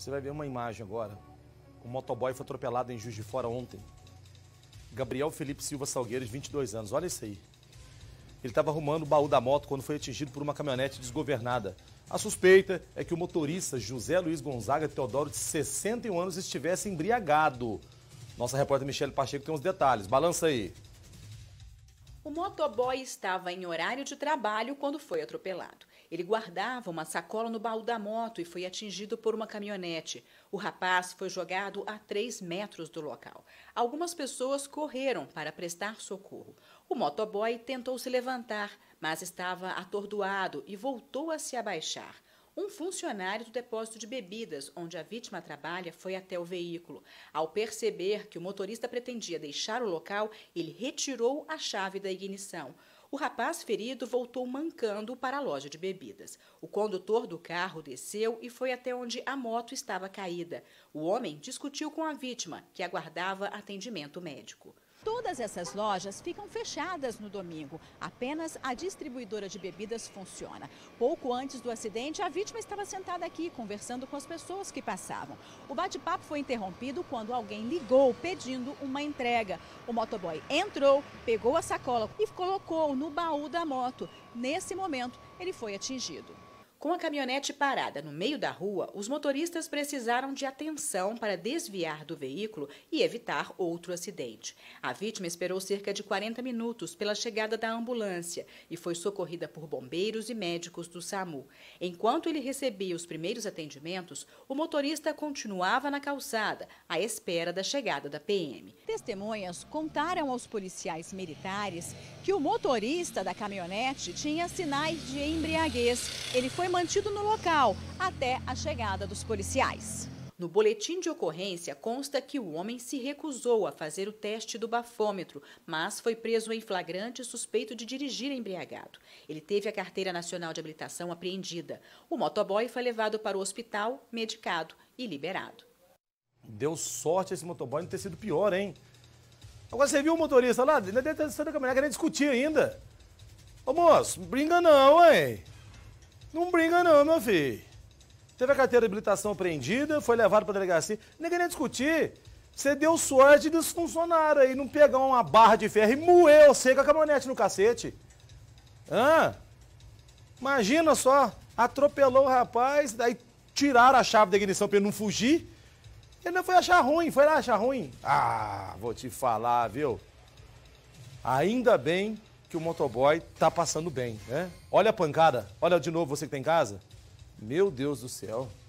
Você vai ver uma imagem agora. Um motoboy foi atropelado em Juiz de Fora ontem. Gabriel Felipe Silva Salgueiros, 22 anos. Olha isso aí. Ele estava arrumando o baú da moto quando foi atingido por uma caminhonete desgovernada. A suspeita é que o motorista José Luiz Gonzaga Teodoro, de 61 anos, estivesse embriagado. Nossa repórter Michele Pacheco tem os detalhes. Balança aí. O motoboy estava em horário de trabalho quando foi atropelado. Ele guardava uma sacola no baú da moto e foi atingido por uma caminhonete. O rapaz foi jogado a três metros do local. Algumas pessoas correram para prestar socorro. O motoboy tentou se levantar, mas estava atordoado e voltou a se abaixar. Um funcionário do depósito de bebidas, onde a vítima trabalha, foi até o veículo. Ao perceber que o motorista pretendia deixar o local, ele retirou a chave da ignição. O rapaz ferido voltou mancando para a loja de bebidas. O condutor do carro desceu e foi até onde a moto estava caída. O homem discutiu com a vítima, que aguardava atendimento médico. Todas essas lojas ficam fechadas no domingo. Apenas a distribuidora de bebidas funciona. Pouco antes do acidente, a vítima estava sentada aqui, conversando com as pessoas que passavam. O bate-papo foi interrompido quando alguém ligou pedindo uma entrega. O motoboy entrou, pegou a sacola e colocou no baú da moto. Nesse momento, ele foi atingido. Com a caminhonete parada no meio da rua, os motoristas precisaram de atenção para desviar do veículo e evitar outro acidente. A vítima esperou cerca de 40 minutos pela chegada da ambulância e foi socorrida por bombeiros e médicos do SAMU. Enquanto ele recebia os primeiros atendimentos, o motorista continuava na calçada, à espera da chegada da PM. Testemunhas contaram aos policiais militares que o motorista da caminhonete tinha sinais de embriaguez. Ele foi é mantido no local até a chegada dos policiais. No boletim de ocorrência consta que o homem se recusou a fazer o teste do bafômetro, mas foi preso em flagrante suspeito de dirigir embriagado. Ele teve a carteira nacional de habilitação apreendida. O motoboy foi levado para o hospital, medicado e liberado. Deu sorte esse motoboy não ter sido pior, hein? Agora você viu o motorista lá, ele deve estar da caminhada querendo discutir ainda. Ô moço, brinca não, hein? Não brinca não, meu filho. Teve a carteira de habilitação apreendida, foi levado para delegacia. Ninguém nem discutir. Você deu sorte dos funcionários aí não pegar uma barra de ferro e moer você com a caminhonete no cacete. Hã? Ah, imagina só, atropelou o rapaz, daí tiraram a chave da ignição para ele não fugir. Ele não foi achar ruim, foi lá achar ruim. Ah, vou te falar, viu? Ainda bem que o motoboy tá passando bem, né? Olha a pancada, olha de novo você que tá em casa. Meu Deus do céu.